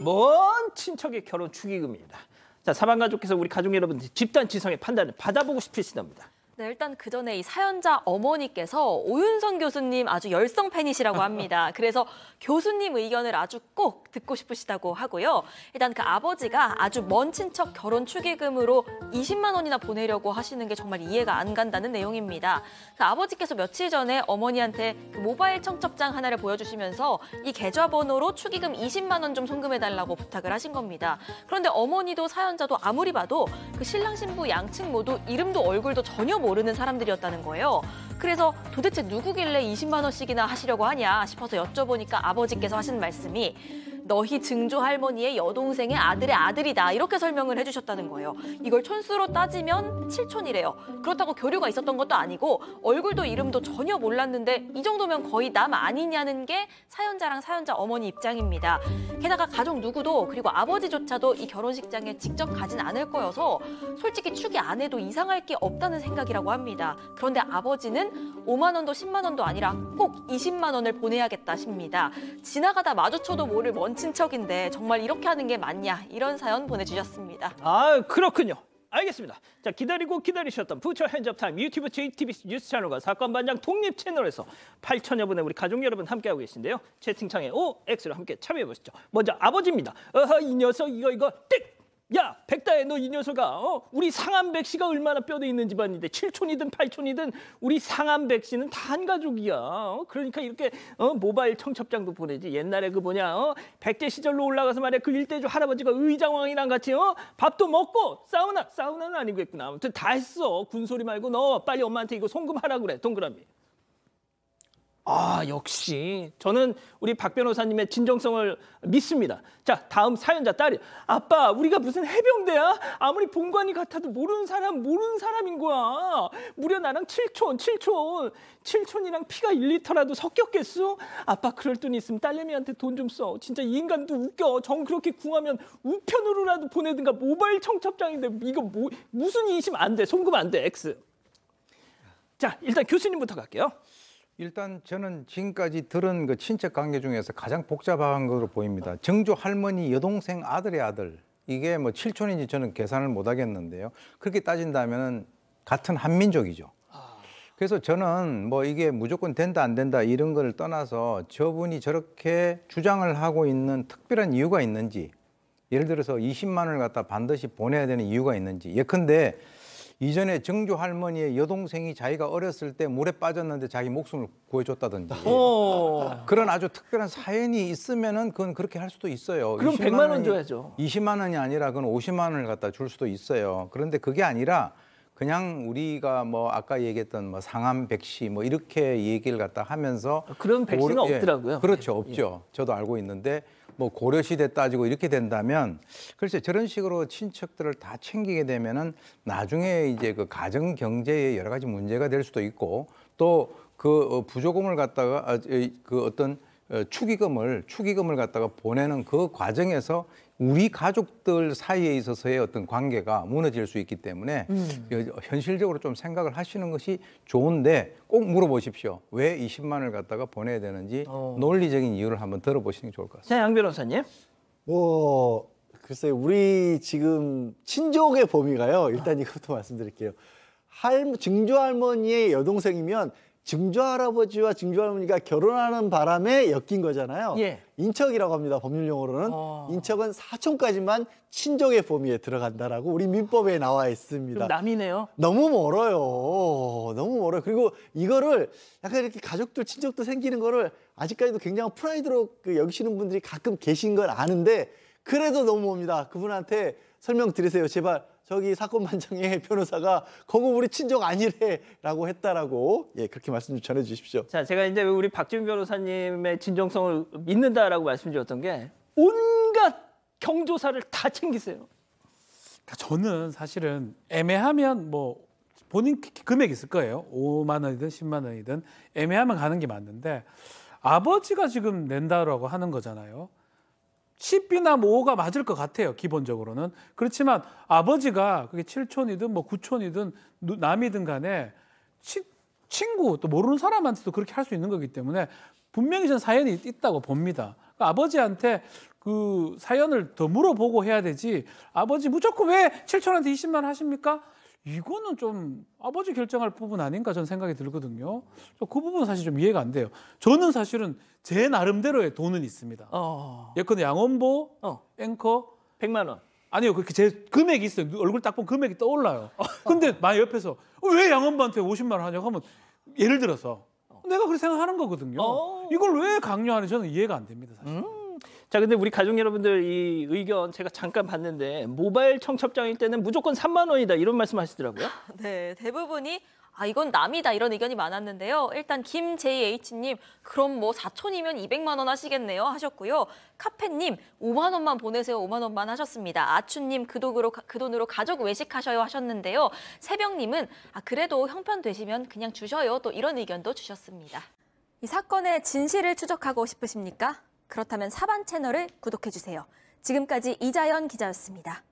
먼 친척의 결혼 축의금입니다. 자, 사방가족께서 우리 가족 여러분들 집단 지성의 판단을 받아보고 싶으시답니다. 네, 일단 그 전에 이 사연자 어머니께서 오윤선 교수님 아주 열성 팬이시라고 합니다. 그래서 교수님 의견을 아주 꼭 듣고 싶으시다고 하고요. 일단 그 아버지가 아주 먼 친척 결혼 축의금으로 20만 원이나 보내려고 하시는 게 정말 이해가 안 간다는 내용입니다. 그 아버지께서 며칠 전에 어머니한테 그 모바일 청첩장 하나를 보여주시면서 이 계좌번호로 축의금 20만 원 좀 송금해달라고 부탁을 하신 겁니다. 그런데 어머니도 사연자도 아무리 봐도 그 신랑 신부 양측 모두 이름도 얼굴도 전혀 모르 모르는 사람들이었다는 거예요. 그래서 도대체 누구길래 20만 원씩이나 하시려고 하냐 싶어서 여쭤보니까 아버지께서 하신 말씀이 너희 증조 할머니의 여동생의 아들의 아들이다 이렇게 설명을 해주셨다는 거예요. 이걸 촌수로 따지면 칠촌이래요 그렇다고 교류가 있었던 것도 아니고 얼굴도 이름도 전혀 몰랐는데 이 정도면 거의 남 아니냐는 게 사연자랑 사연자 어머니 입장입니다. 게다가 가족 누구도 그리고 아버지조차도 이 결혼식장에 직접 가진 않을 거여서 솔직히 축이 안 해도 이상할 게 없다는 생각이라고 합니다. 그런데 아버지는 5만 원도 10만 원도 아니라 꼭 20만 원을 보내야겠다 싶니다. 지나가다 마주쳐도 모를 먼 친척인데 정말 이렇게 하는 게 맞냐 이런 사연 보내주셨습니다. 아 그렇군요. 알겠습니다. 자 기다리고 기다리셨던 부처 핸즈업타임 유튜브 JTBC 뉴스 채널과 사건 반장 독립 채널에서 8천여 분의 우리 가족 여러분 함께하고 계신데요. 채팅창에 OX로 함께 참여해보시죠. 먼저 아버지입니다. 어허 이 녀석 이거 이거 띡! 너이 녀석아. 어? 우리 상암백 씨가 얼마나 뼈대 있는 집안인데 7촌이든 8촌이든 우리 상암백 씨는 다 한 가족이야. 어? 그러니까 이렇게 어? 모바일 청첩장도 보내지. 옛날에 그 뭐냐 어? 백제 시절로 올라가서 말해그 일대주 할아버지가 의장왕이랑 같이 어? 밥도 먹고 사우나 사우나는 아니고했구나 아무튼 다 했어. 군소리 말고 너 빨리 엄마한테 이거 송금하라 그래 동그라미. 아, 역시 저는 우리 박 변호사님의 진정성을 믿습니다. 자, 다음 사연자 딸이 아빠, 우리가 무슨 해병대야? 아무리 본관이 같아도 모르는 사람 모르는 사람인 거야. 무려 나랑 칠촌칠촌칠촌이랑 피가 1리터라도 섞였겠어? 아빠 그럴 돈 있으면 딸내미한테 돈 좀 써. 진짜 이 인간도 웃겨. 정 그렇게 궁하면 우편으로라도 보내든가 모바일 청첩장인데 이거 뭐 무슨 이심 안 돼. 송금 안 돼. X. 자, 일단 교수님부터 갈게요. 일단 저는 지금까지 들은 그 친척 관계 중에서 가장 복잡한 것으로 보입니다. 정조 할머니 여동생 아들의 아들 이게 뭐 칠촌인지 저는 계산을 못 하겠는데요. 그렇게 따진다면 같은 한민족이죠. 그래서 저는 뭐 이게 무조건 된다 안 된다 이런 걸 떠나서 저분이 저렇게 주장을 하고 있는 특별한 이유가 있는지 예를 들어서 20만 원을 갖다 반드시 보내야 되는 이유가 있는지 예컨대 이전에 정조 할머니의 여동생이 자기가 어렸을 때 물에 빠졌는데 자기 목숨을 구해줬다든지 어. 그런 아주 특별한 사연이 있으면은 그건 그렇게 할 수도 있어요. 그럼 100만 원 줘야죠. 20만 원이 아니라 그건 50만 원을 갖다 줄 수도 있어요. 그런데 그게 아니라 그냥 우리가 뭐 아까 얘기했던 뭐 상암 백시 뭐 이렇게 얘기를 갖다 하면서 그런 백신은 올, 예, 없더라고요. 그렇죠, 예, 예. 없죠. 예. 저도 알고 있는데 뭐 고려시대 따지고 이렇게 된다면 글쎄 저런 식으로 친척들을 다 챙기게 되면은 나중에 이제 그 가정 경제에 여러 가지 문제가 될 수도 있고 또그 어, 부조금을 갖다가 아, 그 어떤 어, 축의금을 축의금을 갖다가 보내는 그 과정에서 우리 가족들 사이에 있어서의 어떤 관계가 무너질 수 있기 때문에 음. 현실적으로 좀 생각을 하시는 것이 좋은데 꼭 물어보십시오. 왜 20만을 갖다가 보내야 되는지 어. 논리적인 이유를 한번 들어보시는 게 좋을 것 같습니다. 자, 양 변호사님. 뭐 글쎄 우리 지금 친족의 범위가요. 일단 이것부터 말씀드릴게요. 할 증조 할머니의 여동생이면 증조 할아버지와 증조 할머니가 결혼하는 바람에 엮인 거잖아요. 예. 인척이라고 합니다. 법률 용어로는 어. 인척은 사촌까지만 친족의 범위에 들어간다라고 우리 민법에 나와 있습니다. 남이네요. 너무 멀어요. 너무 멀어요. 그리고 이거를 약간 이렇게 가족들 친족도 생기는 거를 아직까지도 굉장히 프라이드로 그 여기시는 분들이 가끔 계신 걸 아는데 그래도 너무 멉니다 그분한테 설명 드리세요. 제발 저기 사건 반장의 변호사가 거거 우리 친정 아니래라고 했다라고 예 그렇게 말씀 좀 전해주십시오. 자 제가 이제 우리 박지훈 변호사님의 진정성을 믿는다라고 말씀드렸던 게 온갖 경조사를 다 챙기세요. 그러니까 저는 사실은 애매하면 뭐 본인 금액 있을 거예요. 5만 원이든 10만 원이든 애매하면 가는 게 맞는데 아버지가 지금 낸다라고 하는 거잖아요. 10B나 5가 맞을 것 같아요, 기본적으로는. 그렇지만 아버지가 그게 7촌이든 뭐 9촌이든 남이든 간에 치, 친구, 또 모르는 사람한테도 그렇게 할 수 있는 거기 때문에 분명히 전 사연이 있다고 봅니다. 그러니까 아버지한테 그 사연을 더 물어보고 해야 되지 아버지 무조건 왜 7촌한테 20만 하십니까? 이거는 좀 아버지 결정할 부분 아닌가 저는 생각이 들거든요. 그 부분 사실 좀 이해가 안 돼요. 저는 사실은 제 나름대로의 돈은 있습니다. 어. 예컨대 양원보, 어. 앵커. 100만 원. 아니요, 그렇게 제 금액이 있어요. 얼굴 딱 보면 금액이 떠올라요. 근데 만약 옆에서 왜 양원보한테 50만 원 하냐고 하면 예를 들어서 어. 내가 그렇게 생각하는 거거든요. 어. 이걸 왜 강요하는지 저는 이해가 안 됩니다, 사실. 음? 자, 근데 우리 가족 여러분들 이 의견 제가 잠깐 봤는데 모바일 청첩장일 때는 무조건 3만 원이다 이런 말씀하시더라고요. 네, 대부분이 아 이건 남이다 이런 의견이 많았는데요. 일단 김JH님 그럼 뭐사촌이면 200만 원 하시겠네요 하셨고요. 카페님 5만 원만 보내세요 5만 원만 하셨습니다. 아춘님 그 돈으로 그 돈으로 가족 외식하셔요 하셨는데요. 새벽님은 아 그래도 형편 되시면 그냥 주셔요 또 이런 의견도 주셨습니다. 이 사건의 진실을 추적하고 싶으십니까? 그렇다면 사반 채널을 구독해주세요. 지금까지 이자연 기자였습니다.